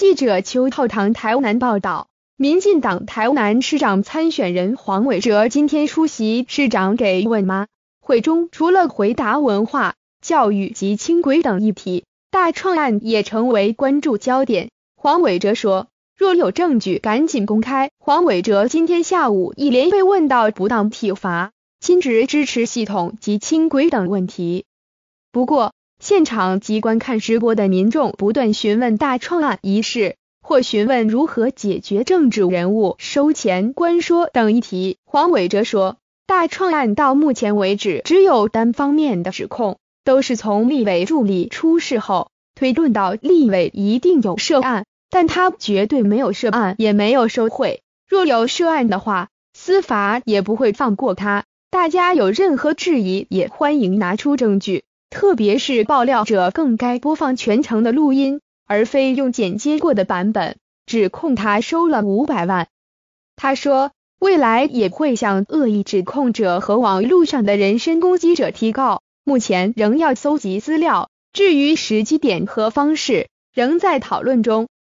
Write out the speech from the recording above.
记者邱浩堂台南报道，民进党台南市长参选人黄伟哲今天出席市长给问吗会中，除了回答文化、教育及轻轨等议题，大创案也成为关注焦点。黄伟哲说，若有证据，赶紧公开。黄伟哲今天下午一连被问到不当体罚、亲职支持系统及轻轨等问题。不过，现场及观看直播的民众不断询问大创案一事，或询问如何解决政治人物收钱官说等议题。黄伟哲说，大创案到目前为止只有单方面的指控，都是从立委助理出事后推论到立委一定有涉案，但他绝对没有涉案，也没有受贿。若有涉案的话，司法也不会放过他。大家有任何质疑，也欢迎拿出证据。特别是爆料者更该播放全程的录音，而非用剪接过的版本。指控他收了五百万。他说，未来也会向恶意指控者和网络上的人身攻击者提告，目前仍要搜集资料。至于时机点和方式，仍在讨论中。